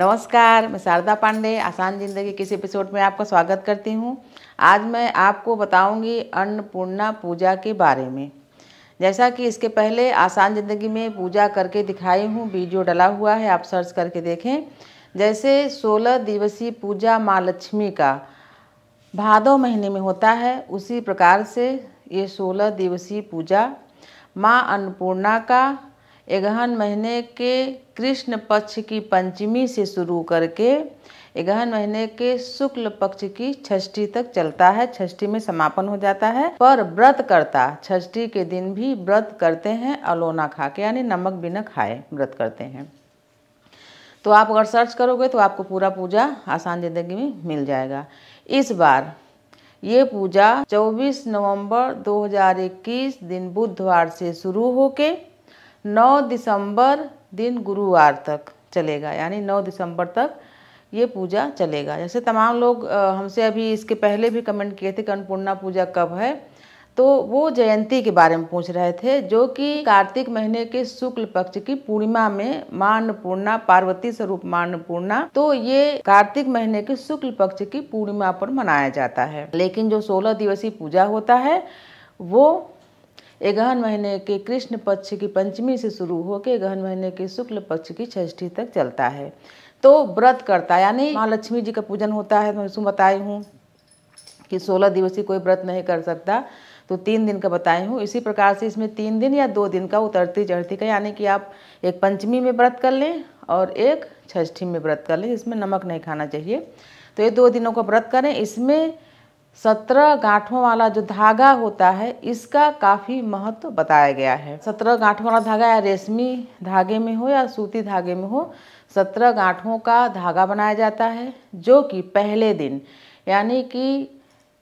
नमस्कार मैं शारदा पांडे आसान ज़िंदगी किस एपिसोड में आपका स्वागत करती हूँ आज मैं आपको बताऊंगी अन्नपूर्णा पूजा के बारे में जैसा कि इसके पहले आसान ज़िंदगी में पूजा करके दिखाई हूँ वीडियो डला हुआ है आप सर्च करके देखें जैसे 16 दिवसीय पूजा माँ लक्ष्मी का भादो महीने में होता है उसी प्रकार से ये सोलह दिवसीय पूजा माँ अन्नपूर्णा का एगहन महीने के कृष्ण पक्ष की पंचमी से शुरू करके एगहन महीने के शुक्ल पक्ष की छठी तक चलता है छठी में समापन हो जाता है पर व्रत करता छठी के दिन भी व्रत करते हैं अलोना खा के यानी नमक बिना खाए व्रत करते हैं तो आप अगर सर्च करोगे तो आपको पूरा पूजा आसान ज़िंदगी में मिल जाएगा इस बार ये पूजा 24 नवंबर 2021 दिन बुधवार से शुरू होके नौ दिसंबर दिन गुरुवार तक चलेगा यानी नौ दिसंबर तक ये पूजा चलेगा जैसे तमाम लोग हमसे अभी इसके पहले भी कमेंट किए थे कि अन्नपूर्णा पूजा कब है तो वो जयंती के बारे में पूछ रहे थे जो कि कार्तिक महीने के शुक्ल पक्ष की पूर्णिमा में माँ अन्नपूर्णा पार्वती स्वरूप माँ अन्नपूर्णा तो ये कार्तिक महीने के शुक्ल पक्ष की पूर्णिमा पर मनाया जाता है लेकिन जो सोलह दिवसीय पूजा होता है वो गहन महीने के कृष्ण पक्ष की पंचमी से शुरू होकर गहन महीने के शुक्ल पक्ष की छठी तक चलता है तो व्रत करता है यानी माँ लक्ष्मी जी का पूजन होता है मैं उसमें बताई हूँ कि सोलह दिवसीय कोई व्रत नहीं कर सकता तो तीन दिन का बताई हूँ इसी प्रकार से इसमें तीन दिन या दो दिन का उतरती चढ़ती का यानी कि आप एक पंचमी में व्रत कर लें और एक छठी में व्रत कर लें इसमें नमक नहीं खाना चाहिए तो ये दो दिनों का व्रत करें इसमें सत्रह गांठों वाला जो धागा होता है इसका काफ़ी महत्व बताया गया है सत्रह गांठों वाला धागा या रेशमी धागे में हो या सूती धागे में हो सत्रह गांठों का धागा बनाया जाता है जो कि पहले दिन यानी कि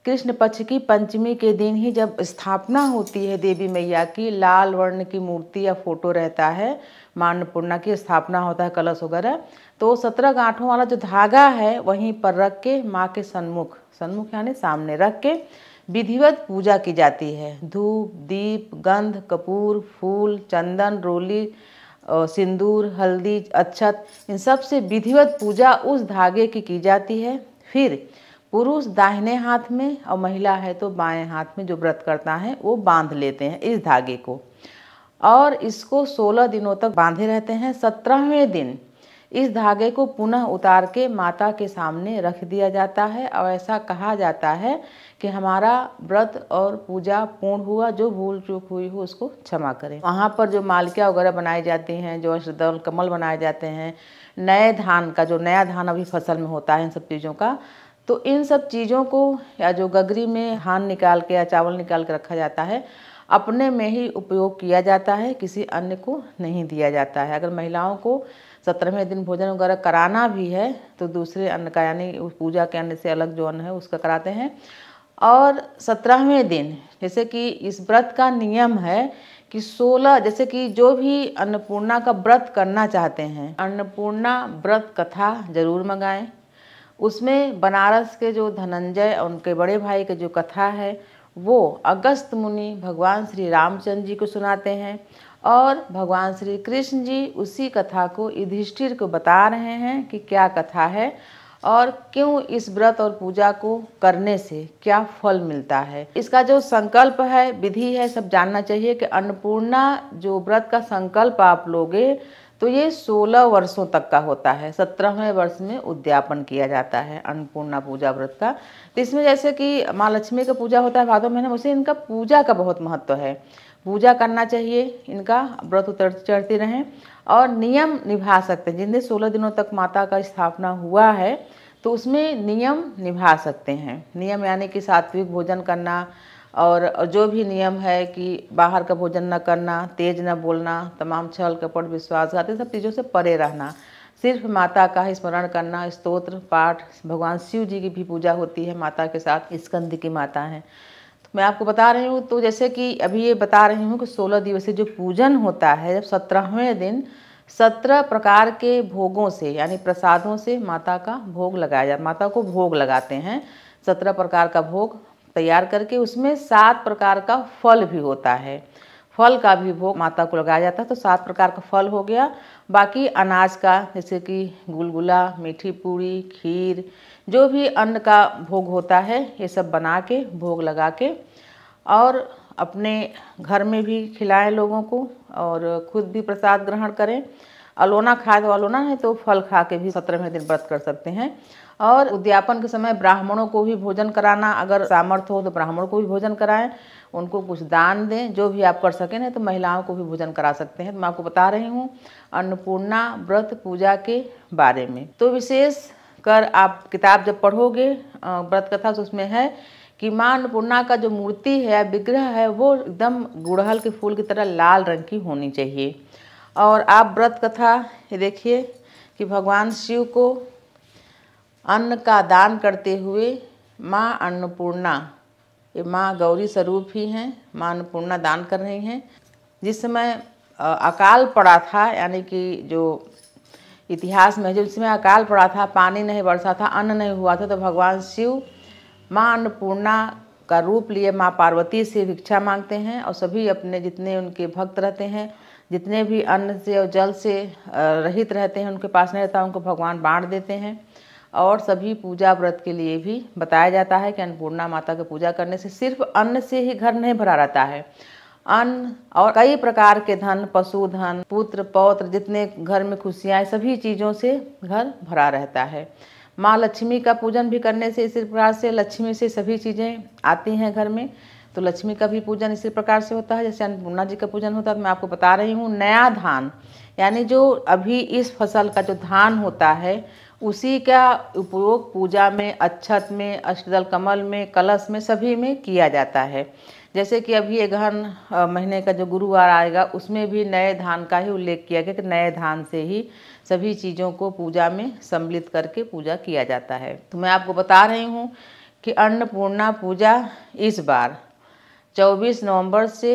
कृष्ण पक्ष की पंचमी के दिन ही जब स्थापना होती है देवी मैया की लाल वर्ण की मूर्ति या फोटो रहता है मान्नपूर्णा की स्थापना होता है कलश वगैरह तो सत्रह गांठों वाला जो धागा है वहीं पर रख के माँ के सन्मुख सन्मुख यानी सामने रख के विधिवत पूजा की जाती है धूप दीप गंध कपूर फूल चंदन रोली सिंदूर हल्दी अच्छत इन सब से विधिवत पूजा उस धागे की की जाती है फिर पुरुष दाहिने हाथ में और महिला है तो बाएं हाथ में जो व्रत करता है वो बांध लेते हैं इस धागे को और इसको 16 दिनों तक बांधे रहते हैं सत्रहवें दिन इस धागे को पुनः उतार के माता के सामने रख दिया जाता है और ऐसा कहा जाता है कि हमारा व्रत और पूजा पूर्ण हुआ जो भूल चूक हुई हो उसको क्षमा करें वहाँ पर जो मालकिया वगैरह बनाई जाती हैं जो अशदल कमल बनाए जाते हैं नए धान का जो नया धान अभी फसल में होता है इन सब चीज़ों का तो इन सब चीज़ों को या जो गगरी में धान निकाल के या चावल निकाल के रखा जाता है अपने में ही उपयोग किया जाता है किसी अन्य को नहीं दिया जाता है अगर महिलाओं को सत्रहवें दिन भोजन वगैरह कराना भी है तो दूसरे अन्न का यानी पूजा के अन्न से अलग जो अन्न है उसका कराते हैं और सत्रहवें दिन जैसे कि इस व्रत का नियम है कि 16 जैसे कि जो भी अन्नपूर्णा का व्रत करना चाहते हैं अन्नपूर्णा व्रत कथा जरूर मंगाएं उसमें बनारस के जो धनंजय और उनके बड़े भाई के जो कथा है वो अगस्त मुनि भगवान श्री रामचंद्र जी को सुनाते हैं और भगवान श्री कृष्ण जी उसी कथा को युधिष्ठिर को बता रहे हैं कि क्या कथा है और क्यों इस व्रत और पूजा को करने से क्या फल मिलता है इसका जो संकल्प है विधि है सब जानना चाहिए कि अन्नपूर्णा जो व्रत का संकल्प आप लोगे तो ये 16 वर्षों तक का होता है सत्रहवें वर्ष में उद्यापन किया जाता है अन्नपूर्णा पूजा व्रत का तो इसमें जैसे कि माँ लक्ष्मी का पूजा होता है भादों महीने में उसे इनका पूजा का बहुत महत्व है पूजा करना चाहिए इनका व्रत उतर चढ़ते रहें और नियम निभा सकते हैं जिन सोलह दिनों तक माता का स्थापना हुआ है तो उसमें नियम निभा सकते हैं नियम यानी कि सात्विक भोजन करना और जो भी नियम है कि बाहर का भोजन न करना तेज न बोलना तमाम छल कपट विश्वासघात इन सब चीज़ों से परे रहना सिर्फ माता का स्मरण करना स्तोत्र पाठ भगवान शिव जी की भी पूजा होती है माता के साथ स्कंद की माता हैं मैं आपको बता रही हूँ तो जैसे कि अभी ये बता रही हूँ कि सोलह दिवसीय जो पूजन होता है जब सत्रहवें दिन सत्रह प्रकार के भोगों से यानी प्रसादों से माता का भोग लगाया जाता माता को भोग लगाते हैं सत्रह प्रकार का भोग तैयार करके उसमें सात प्रकार का फल भी होता है फल का भी भोग माता को लगाया जाता है तो सात प्रकार का फल हो गया बाकी अनाज का जैसे कि गुलगुला मीठी पूरी खीर जो भी अन्न का भोग होता है ये सब बना के भोग लगा के और अपने घर में भी खिलाएं लोगों को और खुद भी प्रसाद ग्रहण करें अलोना खाए तो अलोना है तो फल खा के भी सत्रहवें दिन व्रत कर सकते हैं और उद्यापन के समय ब्राह्मणों को भी भोजन कराना अगर सामर्थ्य हो तो ब्राह्मणों को भी भोजन कराएं उनको कुछ दान दें जो भी आप कर सकें तो महिलाओं को भी भोजन करा सकते हैं तो मैं आपको बता रही हूँ अन्नपूर्णा व्रत पूजा के बारे में तो विशेष कर आप किताब जब पढ़ोगे व्रत कथा तो उसमें है कि माँ अन्नपूर्णा का जो मूर्ति है विग्रह है वो एकदम गुड़हल के फूल की तरह लाल रंग की होनी चाहिए और आप व्रत कथा देखिए कि भगवान शिव को अन्न का दान करते हुए माँ अन्नपूर्णा ये माँ गौरी स्वरूप ही हैं माँ अन्नपूर्णा दान कर रही हैं जिस समय अकाल पड़ा था यानी कि जो इतिहास में जिस समय अकाल पड़ा था पानी नहीं बरसा था अन्न नहीं हुआ था तो भगवान शिव माँ अन्नपूर्णा का रूप लिए माँ पार्वती से भिक्षा मांगते हैं और सभी अपने जितने उनके भक्त रहते हैं जितने भी अन्न से और जल से रहित रहते हैं उनके पास नहीं रहता उनको भगवान बांट देते हैं और सभी पूजा व्रत के लिए भी बताया जाता है कि अन्नपूर्णा माता की पूजा करने से सिर्फ अन्न से ही घर नहीं भरा रहता है अन्न और कई प्रकार के धन पशु धन पुत्र पौत्र जितने घर में खुशियाँ सभी चीज़ों से घर भरा रहता है माँ लक्ष्मी का पूजन भी करने से इसी प्रकार से लक्ष्मी से सभी चीज़ें आती हैं घर में तो लक्ष्मी का भी पूजन इसी प्रकार से होता है जैसे अन्नपूर्णा जी का पूजन होता है तो मैं आपको बता रही हूँ नया धान यानी जो अभी इस फसल का जो धान होता है उसी का उपयोग पूजा में अच्छत में अष्टदल कमल में कलश में सभी में किया जाता है जैसे कि अभी ये गहन महीने का जो गुरुवार आएगा उसमें भी नए धान का ही उल्लेख किया गया कि नए धान से ही सभी चीज़ों को पूजा में सम्मिलित करके पूजा किया जाता है तो मैं आपको बता रही हूँ कि अन्नपूर्णा पूजा इस बार 24 नवंबर से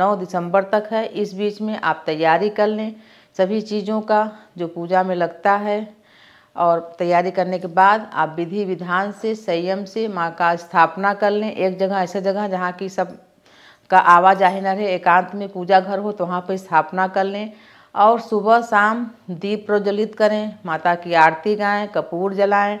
9 दिसंबर तक है इस बीच में आप तैयारी कर लें सभी चीज़ों का जो पूजा में लगता है और तैयारी करने के बाद आप विधि विधान से संयम से माँ का स्थापना कर लें एक जगह ऐसे जगह जहाँ की सब का आवाजाही न रहे एकांत में पूजा घर हो तो वहाँ पर स्थापना कर लें और सुबह शाम दीप प्रज्वलित करें माता की आरती गाएं कपूर जलाएं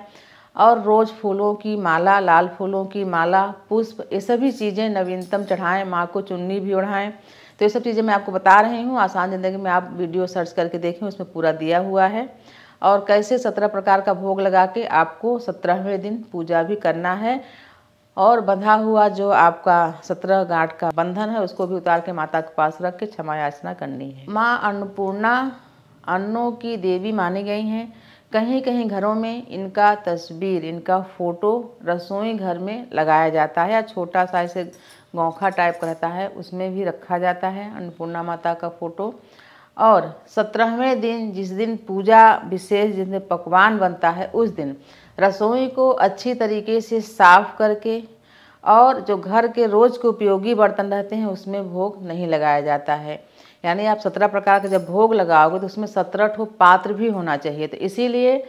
और रोज़ फूलों की माला लाल फूलों की माला पुष्प ये सभी चीज़ें नवीनतम चढ़ाएं माँ को चुन्नी भी ओढ़ाएं तो ये सब चीज़ें मैं आपको बता रही हूँ आसान ज़िंदगी में आप वीडियो सर्च करके देखें उसमें पूरा दिया हुआ है और कैसे सत्रह प्रकार का भोग लगा के आपको सत्रहवें दिन पूजा भी करना है और बंधा हुआ जो आपका सत्रह गांठ का बंधन है उसको भी उतार के माता के पास रख के क्षमा याचना करनी है माँ अन्नपूर्णा अन्नों की देवी मानी गई हैं कहीं कहीं घरों में इनका तस्वीर इनका फ़ोटो रसोई घर में लगाया जाता है या छोटा सा ऐसे गौखा टाइप का रहता है उसमें भी रखा जाता है अन्नपूर्णा माता का फ़ोटो और सत्रहवें दिन जिस दिन पूजा विशेष जिस दिन पकवान बनता है उस दिन रसोई को अच्छी तरीके से साफ करके और जो घर के रोज़ के उपयोगी बर्तन रहते हैं उसमें भोग नहीं लगाया जाता है यानी आप सत्रह प्रकार के जब भोग लगाओगे तो उसमें सत्रह ठो पात्र भी होना चाहिए तो इसीलिए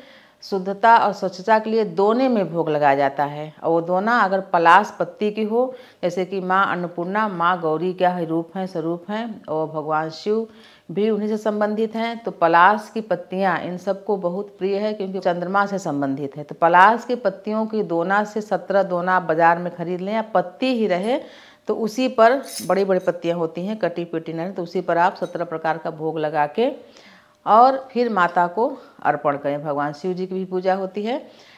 शुद्धता और स्वच्छता के लिए दोने में भोग लगाया जाता है और वो दोना अगर पलाश पत्ती की हो जैसे कि माँ अन्नपूर्णा माँ गौरी क्या है रूप हैं स्वरूप हैं और भगवान शिव भी उन्हीं से संबंधित हैं तो पलाश की पत्तियाँ इन सबको बहुत प्रिय है क्योंकि चंद्रमा से संबंधित है तो पलाश की पत्तियों की दोना से सत्रह दोना बाजार में खरीद लें या पत्ती ही रहे तो उसी पर बड़ी बड़ी पत्तियाँ होती हैं कटी पेटी नहीं तो उसी पर आप सत्रह प्रकार का भोग लगा के और फिर माता को अर्पण करें भगवान शिव जी की भी पूजा होती है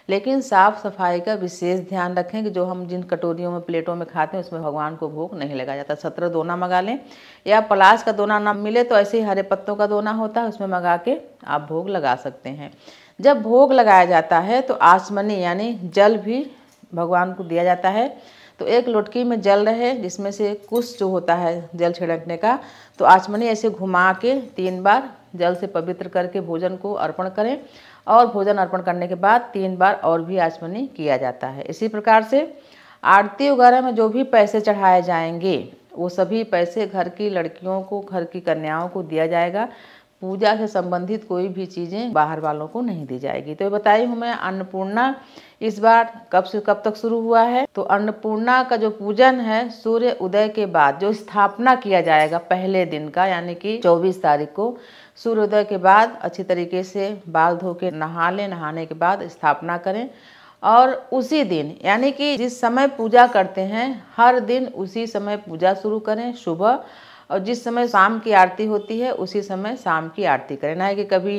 लेकिन साफ सफाई का विशेष ध्यान रखें कि जो हम जिन कटोरियों में प्लेटों में खाते हैं उसमें भगवान को भोग नहीं लगाया जाता सत्रह दोना मंगा लें या पलाश का दोना ना मिले तो ऐसे ही हरे पत्तों का दोना होता है उसमें मंगा के आप भोग लगा सकते हैं जब भोग लगाया जाता है तो आसमनी यानी जल भी भगवान को दिया जाता है तो एक लोटकी में जल रहे जिसमें से कुश जो होता है जल छिड़कने का तो आचमनी ऐसे घुमा के तीन बार जल से पवित्र करके भोजन को अर्पण करें और भोजन अर्पण करने के बाद तीन बार और भी आचमनी किया जाता है इसी प्रकार से आरती वगैरह में जो भी पैसे चढ़ाए जाएंगे वो सभी पैसे घर की लड़कियों को घर की कन्याओं को दिया जाएगा पूजा से संबंधित कोई भी चीज़ें बाहर वालों को नहीं दी जाएगी तो बताई हूँ मैं अन्नपूर्णा इस बार कब से कब तक शुरू हुआ है तो अन्नपूर्णा का जो पूजन है सूर्य उदय के बाद जो स्थापना किया जाएगा पहले दिन का यानी कि 24 तारीख को सूर्योदय के बाद अच्छी तरीके से बाल धो के नहा लें नहाने के बाद स्थापना करें और उसी दिन यानी कि जिस समय पूजा करते हैं हर दिन उसी समय पूजा शुरू करें सुबह और जिस समय शाम की आरती होती है उसी समय शाम की आरती करें ना है कि कभी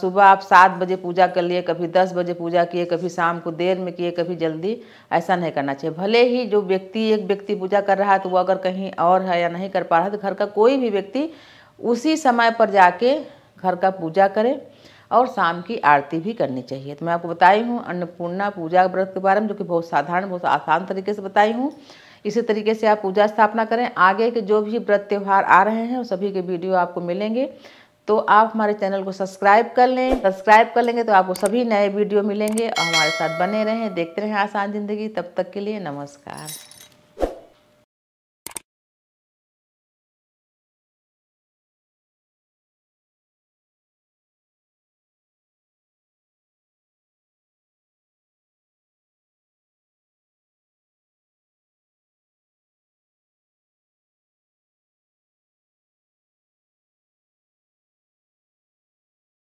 सुबह आप सात बजे पूजा कर लिए कभी दस बजे पूजा किए कभी शाम को देर में किए कभी जल्दी ऐसा नहीं करना चाहिए भले ही जो व्यक्ति एक व्यक्ति पूजा कर रहा है तो वो अगर कहीं और है या नहीं कर पा रहा है तो घर का कोई भी व्यक्ति उसी समय पर जाके घर का पूजा करें और शाम की आरती भी करनी चाहिए तो मैं आपको बताई हूँ अन्नपूर्णा पूजा व्रत के बारे में जो कि बहुत साधारण बहुत आसान तरीके से बताई हूँ इसी तरीके से आप पूजा स्थापना करें आगे के जो भी व्रत त्यौहार आ रहे हैं उन सभी के वीडियो आपको मिलेंगे तो आप हमारे चैनल को सब्सक्राइब कर लें सब्सक्राइब कर लेंगे तो आपको सभी नए वीडियो मिलेंगे और हमारे साथ बने रहें देखते रहें आसान ज़िंदगी तब तक के लिए नमस्कार